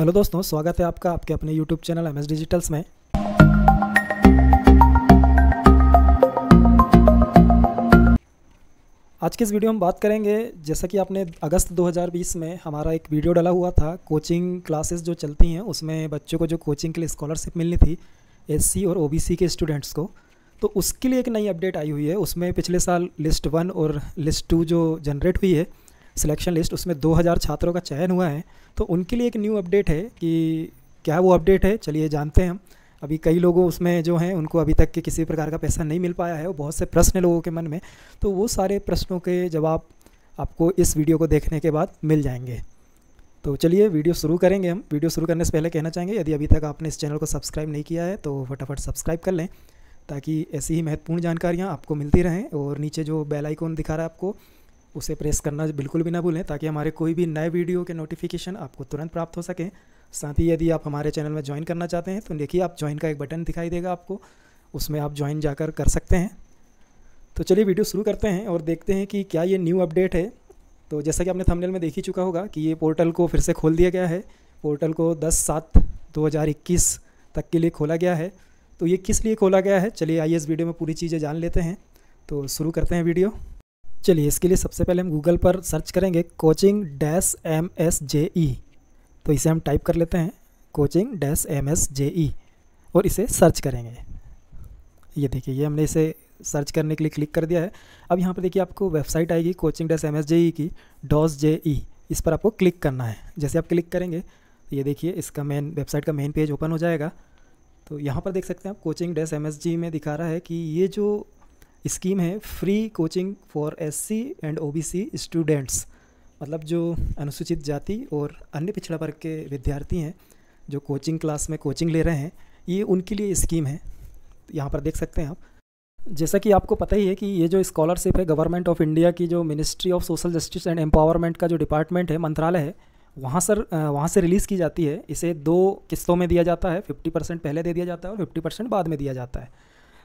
hello दोस्तों स्वागत है आपका आपके अपने YouTube channel M S digitals में आज के इस वीडियो में बात करेंगे जैसा कि आपने अगस्त 2020 में हमारा एक वीडियो डाला हुआ था कोचिंग क्लासेस जो चलती हैं उसमें बच्चों को जो कोचिंग के लिए स्कॉलरशिप मिलनी थी एससी और ओबीसी के स्टूडेंट्स को तो उसके लिए एक नई अपडेट आई हुई है उसमें पिछले साल लिस्ट वन और लिस्ट टू जो जनरेट हुई है सिलेक्शन लिस्ट उसमें 2000 छात्रों का चयन हुआ है तो उनके लिए एक न्यू अपडेट है कि क्या वो अपडेट है चलिए जानते हैं हम अभी कई लोगों उसमें जो हैं उनको अभी तक के किसी प्रकार का पैसा नहीं मिल पाया है और बहुत से प्रश्न हैं लोगों के मन में तो वो सारे प्रश्नों के जवाब आपको इस वीडियो को देखने के बाद मिल जाएंगे तो चलिए वीडियो शुरू करेंगे हम वीडियो शुरू करने से पहले कहना चाहेंगे यदि अभी तक आपने इस चैनल को सब्सक्राइब नहीं किया है तो फटाफट सब्सक्राइब कर लें ताकि ऐसी ही महत्वपूर्ण जानकारियाँ आपको मिलती रहें और नीचे जो बेल आइकॉन दिखा रहा है आपको उसे प्रेस करना बिल्कुल भी ना भूलें ताकि हमारे कोई भी नए वीडियो के नोटिफिकेशन आपको तुरंत प्राप्त हो सके साथ ही यदि आप हमारे चैनल में ज्वाइन करना चाहते हैं तो देखिए आप ज्वाइन का एक बटन दिखाई देगा आपको उसमें आप ज्वाइन जाकर कर सकते हैं तो चलिए वीडियो शुरू करते हैं और देखते हैं कि क्या ये न्यू अपडेट है तो जैसा कि आपने थंबनेल में देख ही चुका होगा कि ये पोर्टल को फिर से खोल दिया गया है पोर्टल को 10 सात 2021 तक के लिए खोला गया है तो ये किस लिए खोला गया है चलिए आइए इस वीडियो में पूरी चीज़ें जान लेते हैं तो शुरू करते हैं वीडियो चलिए इसके लिए सबसे पहले हम गूगल पर सर्च करेंगे coaching dash M S J E तो इसे हम टाइप कर लेते हैं coaching dash M S J E और इसे सर्च करेंगे ये देखिए ये हमने इसे सर्च करने के लिए क्लिक कर दिया है अब यहाँ पर देखिए आपको वेबसाइट आएगी coaching dash M S J E की डॉस जे ई इस पर आपको क्लिक करना है जैसे आप क्लिक करेंगे तो ये देखिए इसका मेन वेबसाइट का मेन पेज ओपन हो जाएगा तो यहाँ पर देख सकते हैं आप coaching dash M S G में दिखा रहा है कि ये जो स्कीम है free coaching for SC and OBC students मतलब जो अनुसूचित जाति और अन्य पिछड़ा वर्ग के विद्यार्थी हैं जो कोचिंग क्लास में कोचिंग ले रहे हैं ये उनके लिए स्कीम है यहाँ पर देख सकते हैं आप जैसा कि आपको पता ही है कि ये जो स्कॉलरशिप है गवर्नमेंट ऑफ इंडिया की जो ministry of social justice and empowerment का जो डिपार्टमेंट है मंत्रालय है वहाँ सर वहाँ से रिलीज़ की जाती है इसे दो किस्तों में दिया जाता है 50 परसेंट पहले दे दिया जाता है और 50 परसेंट बाद में दिया जाता है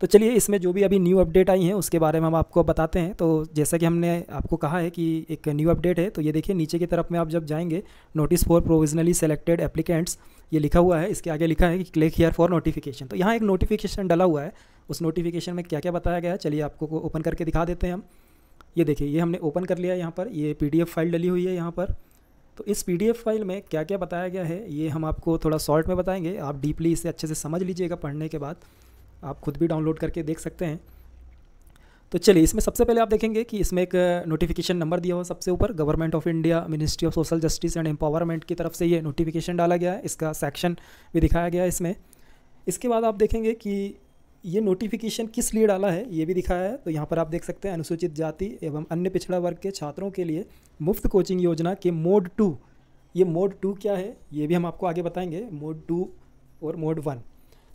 तो चलिए इसमें जो भी अभी न्यू अपडेट आई हैं उसके बारे में हम आपको बताते हैं तो जैसा कि हमने आपको कहा है कि एक न्यू अपडेट है तो ये देखिए नीचे की तरफ में आप जब जाएंगे notice for provisionally selected applicants ये लिखा हुआ है इसके आगे लिखा है कि क्लिक हेयर फॉर नोटिफिकेशन तो यहाँ एक नोटिफिकेशन डला हुआ है उस नोटिफिकेशन में क्या क्या बताया गया है चलिए आपको ओपन करके दिखा देते हैं हम ये देखिए ये हमने ओपन कर लिया है यहाँ पर ये पी फाइल डली हुई है यहाँ पर तो इस पी फाइल में क्या क्या बताया गया है ये हम आपको थोड़ा शॉर्ट में बताएंगे आप डीपली इसे अच्छे से समझ लीजिएगा पढ़ने के बाद आप खुद भी डाउनलोड करके देख सकते हैं तो चलिए इसमें सबसे पहले आप देखेंगे कि इसमें एक नोटिफिकेशन नंबर दिया हुआ सबसे ऊपर government of India ministry of social justice and empowerment की तरफ से ये नोटिफिकेशन डाला गया है इसका सेक्शन भी दिखाया गया है इसमें इसके बाद आप देखेंगे कि ये नोटिफिकेशन किस लिए डाला है ये भी दिखाया है तो यहाँ पर आप देख सकते हैं अनुसूचित जाति एवं अन्य पिछड़ा वर्ग के छात्रों के लिए मुफ्त कोचिंग योजना के मोड टू ये मोड टू क्या है ये भी हम आपको आगे बताएंगे मोड टू और मोड वन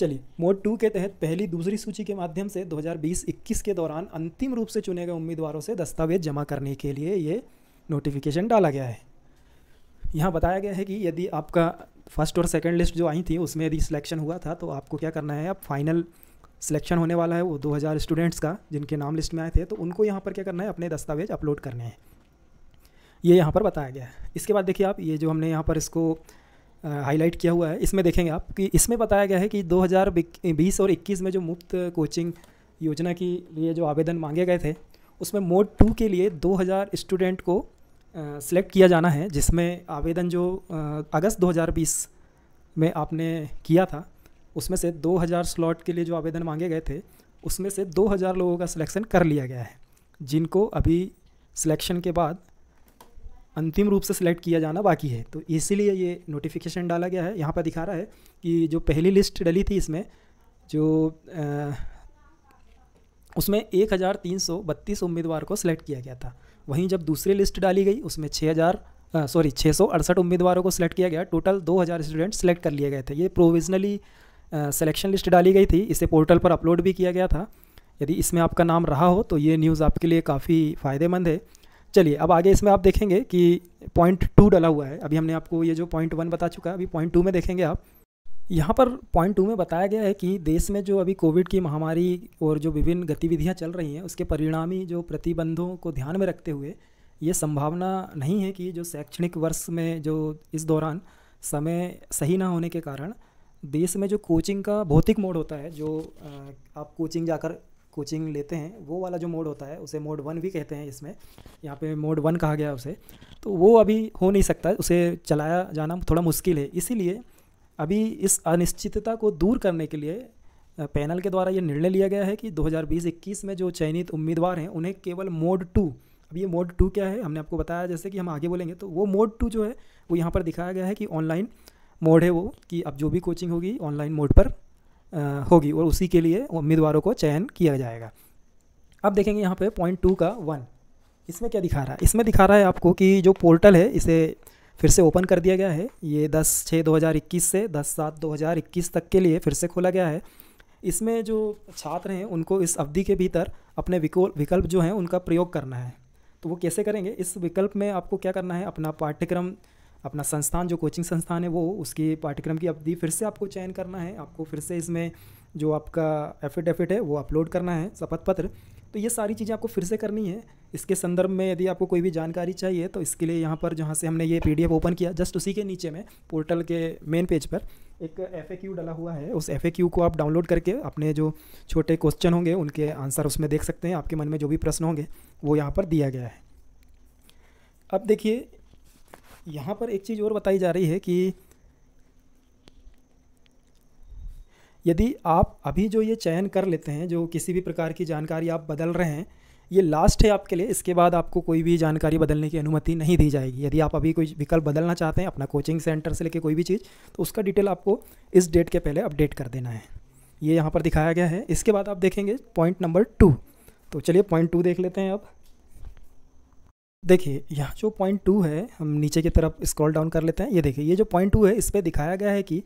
चलिए मोड टू के तहत पहली दूसरी सूची के माध्यम से 2020-21 के दौरान अंतिम रूप से चुने गए उम्मीदवारों से दस्तावेज जमा करने के लिए ये नोटिफिकेशन डाला गया है यहाँ बताया गया है कि यदि आपका फर्स्ट और सेकेंड लिस्ट जो आई थी उसमें यदि सिलेक्शन हुआ था तो आपको क्या करना है आप फाइनल सिलेक्शन होने वाला है वो 2000 स्टूडेंट्स का जिनके नाम लिस्ट में आए थे तो उनको यहाँ पर क्या करना है अपने दस्तावेज अपलोड करने हैं ये यहाँ पर बताया गया है इसके बाद देखिए आप ये जो हमने यहाँ पर इसको हाईलाइट किया हुआ है इसमें देखेंगे आप कि इसमें बताया गया है कि 2020 और 21 में जो मुफ्त कोचिंग योजना के लिए जो आवेदन मांगे गए थे उसमें मोड टू के लिए 2000 स्टूडेंट को सिलेक्ट किया जाना है जिसमें आवेदन जो अगस्त 2020 में आपने किया था उसमें से 2000 स्लॉट के लिए जो आवेदन मांगे गए थे उसमें से 2000 लोगों का सिलेक्शन कर लिया गया है जिनको अभी सिलेक्शन के बाद अंतिम रूप से सिलेक्ट किया जाना बाकी है तो इसीलिए ये नोटिफिकेशन डाला गया है यहाँ पर दिखा रहा है कि जो पहली लिस्ट डली थी इसमें जो आ, उसमें एक हज़ार तीन सौ बत्तीस उम्मीदवार को सिलेक्ट किया गया था वहीं जब दूसरी लिस्ट डाली गई उसमें छः हज़ार सॉरी छः सौ अड़सठ उम्मीदवारों को सिलेक्ट किया गया टोटल दो हज़ार स्टूडेंट सेलेक्ट कर लिए गए थे ये प्रोविजनली सिलेक्शन लिस्ट डाली गई थी इसे पोर्टल पर अपलोड भी किया गया था यदि इसमें आपका नाम रहा हो तो ये न्यूज़ आपके लिए काफ़ी फ़ायदेमंद है चलिए अब आगे इसमें आप देखेंगे कि पॉइंट टू डला हुआ है अभी हमने आपको ये जो पॉइंट वन बता चुका है अभी पॉइंट टू में देखेंगे आप यहाँ पर पॉइंट टू में बताया गया है कि देश में जो अभी कोविड की महामारी और जो विभिन्न गतिविधियाँ चल रही हैं उसके परिणामी जो प्रतिबंधों को ध्यान में रखते हुए ये संभावना नहीं है कि जो शैक्षणिक वर्ष में जो इस दौरान समय सही ना होने के कारण देश में जो कोचिंग का भौतिक मोड होता है जो आप कोचिंग जाकर कोचिंग लेते हैं वो वाला जो मोड होता है उसे मोड वन भी कहते हैं इसमें यहाँ पे मोड वन कहा गया उसे तो वो अभी हो नहीं सकता उसे चलाया जाना थोड़ा मुश्किल है इसीलिए अभी इस अनिश्चितता को दूर करने के लिए पैनल के द्वारा ये निर्णय लिया गया है कि 2020-21 में जो चयनित उम्मीदवार हैं उन्हें केवल मोड टू अब ये मोड टू क्या है हमने आपको बताया जैसे कि हम आगे बोलेंगे तो वो मोड टू जो है वो यहाँ पर दिखाया गया है कि ऑनलाइन मोड है वो कि अब जो भी कोचिंग होगी ऑनलाइन मोड पर होगी और उसी के लिए उम्मीदवारों को चयन किया जाएगा अब देखेंगे यहाँ पे पॉइंट टू का वन इसमें क्या दिखा रहा है इसमें दिखा रहा है आपको कि जो पोर्टल है इसे फिर से ओपन कर दिया गया है ये दस छः दो हज़ार इक्कीस से दस सात दो हज़ार इक्कीस तक के लिए फिर से खोला गया है इसमें जो छात्र हैं उनको इस अवधि के भीतर अपने विकल्प जो हैं उनका प्रयोग करना है तो वो कैसे करेंगे इस विकल्प में आपको क्या करना है अपना पाठ्यक्रम अपना संस्थान जो कोचिंग संस्थान है वो उसकी पाठ्यक्रम की अवधि फिर से आपको चयन करना है आपको फिर से इसमें जो आपका एफिडेफिट है वो अपलोड करना है शपथ पत्र तो ये सारी चीज़ें आपको फिर से करनी है इसके संदर्भ में यदि आपको कोई भी जानकारी चाहिए तो इसके लिए यहाँ पर जहाँ से हमने ये पी ओपन किया जस्ट उसी के नीचे में पोर्टल के मेन पेज पर एक एफ डला हुआ है उस एफ को आप डाउनलोड करके अपने जो छोटे क्वेश्चन होंगे उनके आंसर उसमें देख सकते हैं आपके मन में जो भी प्रश्न होंगे वो यहाँ पर दिया गया है अब देखिए यहाँ पर एक चीज़ और बताई जा रही है कि यदि आप अभी जो ये चयन कर लेते हैं जो किसी भी प्रकार की जानकारी आप बदल रहे हैं ये लास्ट है आपके लिए इसके बाद आपको कोई भी जानकारी बदलने की अनुमति नहीं दी जाएगी यदि आप अभी कोई विकल्प बदलना चाहते हैं अपना कोचिंग सेंटर से लेके कोई भी चीज़ तो उसका डिटेल आपको इस डेट के पहले अपडेट कर देना है ये यहाँ पर दिखाया गया है इसके बाद आप देखेंगे पॉइंट नंबर टू तो चलिए पॉइंट टू देख लेते हैं अब देखिए यहाँ जो पॉइंट टू है हम नीचे की तरफ स्क्रॉल डाउन कर लेते हैं ये देखिए ये जो पॉइंट टू है इस पर दिखाया गया है कि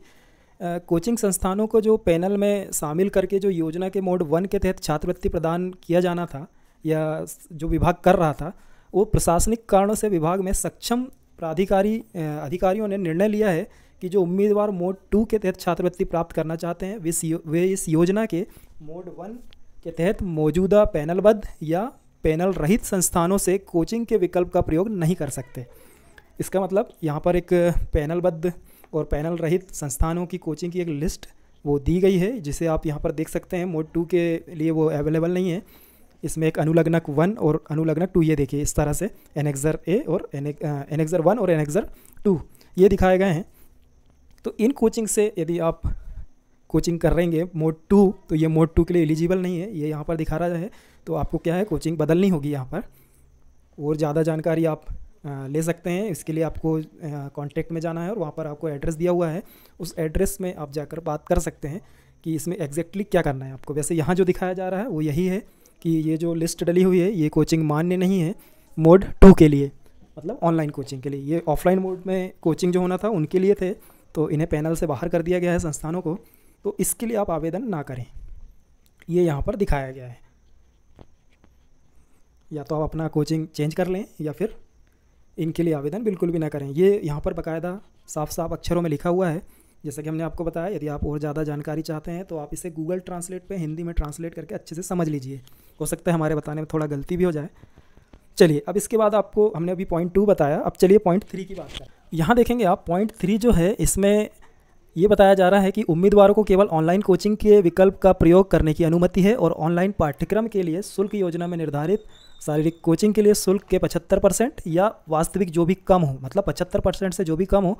कोचिंग संस्थानों को जो पैनल में शामिल करके जो योजना के मोड वन के तहत छात्रवृत्ति प्रदान किया जाना था या जो विभाग कर रहा था वो प्रशासनिक कारणों से विभाग में सक्षम प्राधिकारी अधिकारियों ने निर्णय लिया है कि जो उम्मीदवार मोड टू के तहत छात्रवृत्ति प्राप्त करना चाहते हैं वे वे इस योजना के मोड वन के तहत मौजूदा पैनलबद्ध या पैनल रहित संस्थानों से कोचिंग के विकल्प का प्रयोग नहीं कर सकते इसका मतलब यहाँ पर एक पैनलबद्ध और पैनल रहित संस्थानों की कोचिंग की एक लिस्ट वो दी गई है जिसे आप यहाँ पर देख सकते हैं मोड टू के लिए वो अवेलेबल नहीं है इसमें एक अनुलग्नक वन और अनुलग्नक टू ये देखिए इस तरह से एनेक्जर ए और एनेक्जर वन और एनेक्जर टू ये दिखाए गए हैं तो इन कोचिंग से यदि आप कोचिंग कर रहेंगे मोड टू तो ये मोड टू के लिए एलिजिबल नहीं है ये यहाँ पर दिखा रहा है तो आपको क्या है कोचिंग बदलनी होगी यहाँ पर और ज़्यादा जानकारी आप ले सकते हैं इसके लिए आपको कांटेक्ट में जाना है और वहाँ पर आपको एड्रेस दिया हुआ है उस एड्रेस में आप जाकर बात कर सकते हैं कि इसमें एग्जैक्टली क्या करना है आपको वैसे यहाँ जो दिखाया जा रहा है वो यही है कि ये जो लिस्ट डली हुई है ये कोचिंग मान्य नहीं है मोड टू के लिए मतलब ऑनलाइन कोचिंग के लिए ये ऑफलाइन मोड में कोचिंग जो होना था उनके लिए थे तो इन्हें पैनल से बाहर कर दिया गया है संस्थानों को तो इसके लिए आप आवेदन ना करें ये यहाँ पर दिखाया गया है या तो आप अपना कोचिंग चेंज कर लें या फिर इनके लिए आवेदन बिल्कुल भी ना करें ये यहाँ पर बाकायदा साफ साफ अक्षरों में लिखा हुआ है जैसा कि हमने आपको बताया यदि आप और ज़्यादा जानकारी चाहते हैं तो आप इसे गूगल ट्रांसलेट पे हिंदी में ट्रांसलेट करके अच्छे से समझ लीजिए हो सकता है हमारे बताने में थोड़ा गलती भी हो जाए चलिए अब इसके बाद आपको हमने अभी पॉइंट टू बताया अब चलिए पॉइंट थ्री की बात करें यहाँ देखेंगे आप पॉइंट थ्री जो है इसमें ये बताया जा रहा है कि उम्मीदवारों को केवल ऑनलाइन कोचिंग के विकल्प का प्रयोग करने की अनुमति है और ऑनलाइन पाठ्यक्रम के लिए शुल्क योजना में निर्धारित शारीरिक कोचिंग के लिए शुल्क के पचहत्तर परसेंट या वास्तविक जो भी कम हो मतलब पचहत्तर परसेंट से जो भी कम हो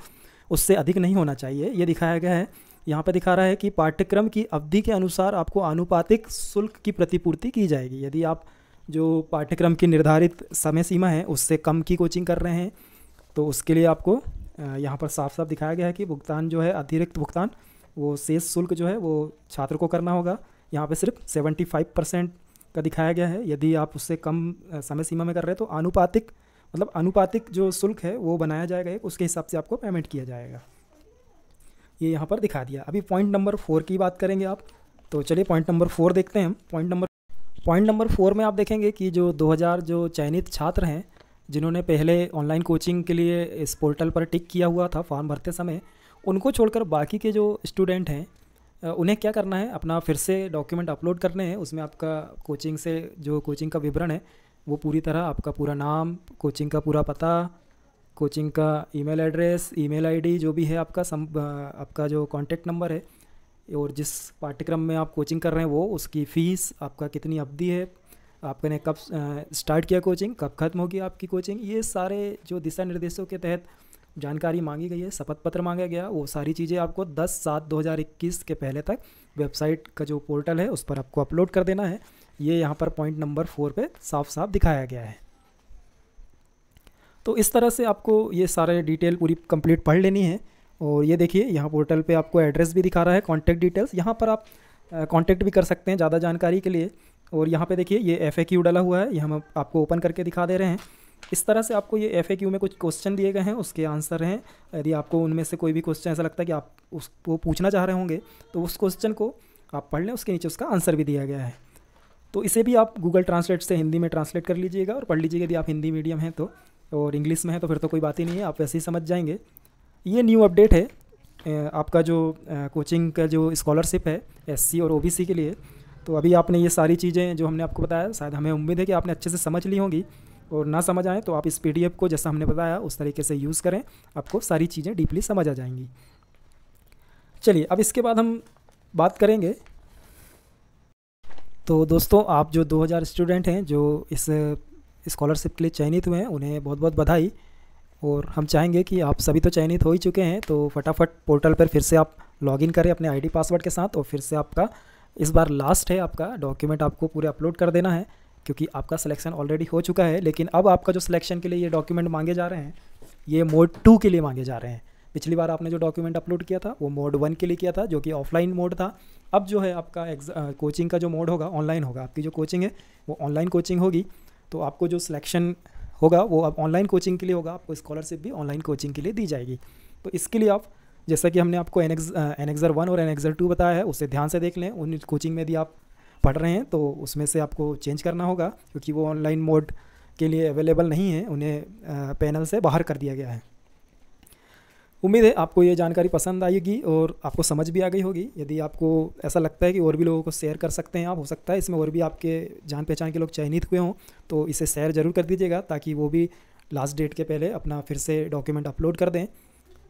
उससे अधिक नहीं होना चाहिए ये दिखाया गया है यहाँ पर दिखा रहा है कि पाठ्यक्रम की अवधि के अनुसार आपको आनुपातिक शुल्क की प्रतिपूर्ति की जाएगी यदि आप जो पाठ्यक्रम की निर्धारित समय सीमा है उससे कम की कोचिंग कर रहे हैं तो उसके लिए आपको यहाँ पर साफ साफ दिखाया गया है कि भुगतान जो है अतिरिक्त भुगतान वो शेष शुल्क जो है वो छात्र को करना होगा यहाँ पे सिर्फ 75 परसेंट का दिखाया गया है यदि आप उससे कम समय सीमा में कर रहे हैं तो आनुपातिक मतलब अनुपातिक जो शुल्क है वो बनाया जाएगा एक उसके हिसाब से आपको पेमेंट किया जाएगा ये यहाँ पर दिखा दिया अभी पॉइंट नंबर फोर की बात करेंगे आप तो चलिए पॉइंट नंबर फोर देखते हैं हम point number point number four में आप देखेंगे कि जो दो जो चयनित छात्र हैं जिन्होंने पहले ऑनलाइन कोचिंग के लिए इस पोर्टल पर टिक किया हुआ था फॉर्म भरते समय उनको छोड़कर बाकी के जो स्टूडेंट हैं उन्हें क्या करना है अपना फिर से डॉक्यूमेंट अपलोड करने हैं उसमें आपका कोचिंग से जो कोचिंग का विवरण है वो पूरी तरह आपका पूरा नाम कोचिंग का पूरा पता कोचिंग का ईमेल एड्रेस ईमेल आईडी जो भी है आपका सम आपका जो कॉन्टेक्ट नंबर है और जिस पाठ्यक्रम में आप कोचिंग कर रहे हैं वो उसकी फ़ीस आपका कितनी अवधि है आपने कब स्टार्ट किया कोचिंग कब खत्म होगी आपकी कोचिंग ये सारे जो दिशा निर्देशों के तहत जानकारी मांगी गई है शपथ पत्र मांगा गया वो सारी चीज़ें आपको 10 सात 2021 के पहले तक वेबसाइट का जो पोर्टल है उस पर आपको अपलोड कर देना है ये यहाँ पर पॉइंट नंबर फोर पे साफ साफ दिखाया गया है तो इस तरह से आपको ये सारे डिटेल पूरी कंप्लीट पढ़ लेनी है और ये देखिए यहाँ पोर्टल पे आपको एड्रेस भी दिखा रहा है कॉन्टैक्ट डिटेल्स यहाँ पर आप कॉन्टैक्ट भी कर सकते हैं ज़्यादा जानकारी के लिए और यहाँ पे देखिए ये एफ डला हुआ है ये हम आपको ओपन करके दिखा दे रहे हैं इस तरह से आपको ये एफ में कुछ क्वेश्चन दिए गए हैं उसके आंसर हैं यदि आपको उनमें से कोई भी क्वेश्चन ऐसा लगता है कि आप उसको पूछना चाह रहे होंगे तो उस क्वेश्चन को आप पढ़ लें उसके नीचे उसका आंसर भी दिया गया है तो इसे भी आप गूगल ट्रांसलेट से हिंदी में ट्रांसलेट कर लीजिएगा और पढ़ लीजिएगा यदि आप हिंदी मीडियम हैं तो और इंग्लिश में है तो फिर तो कोई बात ही नहीं है आप वैसे ही समझ जाएंगे ये न्यू अपडेट है आपका जो कोचिंग का जो स्कॉलरशिप है एससी और ओबीसी के लिए तो अभी आपने ये सारी चीज़ें जो हमने आपको बताया शायद हमें उम्मीद है कि आपने अच्छे से समझ ली होंगी और ना समझ आएँ तो आप इस पी को जैसा हमने बताया उस तरीके से यूज़ करें आपको सारी चीज़ें डीपली समझ आ जाएंगी चलिए अब इसके बाद हम बात करेंगे तो दोस्तों आप जो 2000 स्टूडेंट हैं जो इस स्कॉलरशिप के लिए चयनित हुए हैं उन्हें बहुत बहुत बधाई और हम चाहेंगे कि आप सभी तो चयनित हो ही चुके हैं तो फटाफट पोर्टल पर फिर से आप लॉगिन करें अपने आईडी पासवर्ड के साथ और फिर से आपका इस बार लास्ट है आपका डॉक्यूमेंट आपको पूरे अपलोड कर देना है क्योंकि आपका सिलेक्शन ऑलरेडी हो चुका है लेकिन अब आपका जो सिलेक्शन के लिए ये डॉक्यूमेंट मांगे जा रहे हैं ये मोड टू के लिए मांगे जा रहे हैं पिछली बार आपने जो डॉक्यूमेंट अपलोड किया था वो मोड वन के लिए किया था जो कि ऑफलाइन मोड था अब जो है आपका कोचिंग का जो मोड होगा ऑनलाइन होगा आपकी जो कोचिंग है वो ऑनलाइन कोचिंग होगी तो आपको जो सिलेक्शन होगा वो अब ऑनलाइन कोचिंग के लिए होगा आपको स्कॉलरशिप भी ऑनलाइन कोचिंग के लिए दी जाएगी तो इसके लिए आप जैसा कि हमने आपको एनेक्स एनेक्सर वन और एनेक्सर टू बताया है उसे ध्यान से देख लें उन कोचिंग में यदि आप पढ़ रहे हैं तो उसमें से आपको चेंज करना होगा क्योंकि वो ऑनलाइन मोड के लिए अवेलेबल नहीं है उन्हें पैनल से बाहर कर दिया गया है उम्मीद है आपको ये जानकारी पसंद आएगी और आपको समझ भी आ गई होगी यदि आपको ऐसा लगता है कि और भी लोगों को शेयर कर सकते हैं आप हो सकता है इसमें और भी आपके जान पहचान के लोग चयनित हुए हों तो इसे शेयर ज़रूर कर दीजिएगा ताकि वो भी लास्ट डेट के पहले अपना फिर से डॉक्यूमेंट अपलोड कर दें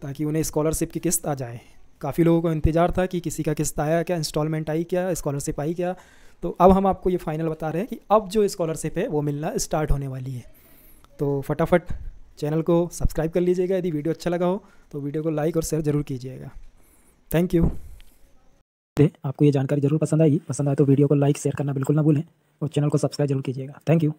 ताकि उन्हें स्कॉलरशिप की किस्त आ जाए काफ़ी लोगों को इंतज़ार था कि किसी का किस्त आया क्या इंस्टॉलमेंट आई क्या स्कॉलरशिप आई क्या तो अब हम आपको ये फाइनल बता रहे हैं कि अब जो स्कॉलरशिप है वो मिलना स्टार्ट होने वाली है तो फटाफट चैनल को सब्सक्राइब कर लीजिएगा यदि वीडियो अच्छा लगा हो तो वीडियो को लाइक और शेयर ज़रूर कीजिएगा थैंक यू आपको ये जानकारी जरूर पसंद आई पसंद आए तो वीडियो को लाइक शेयर करना बिल्कुल ना भूलें और चैनल को सब्सक्राइब जरूर कीजिएगा थैंक यू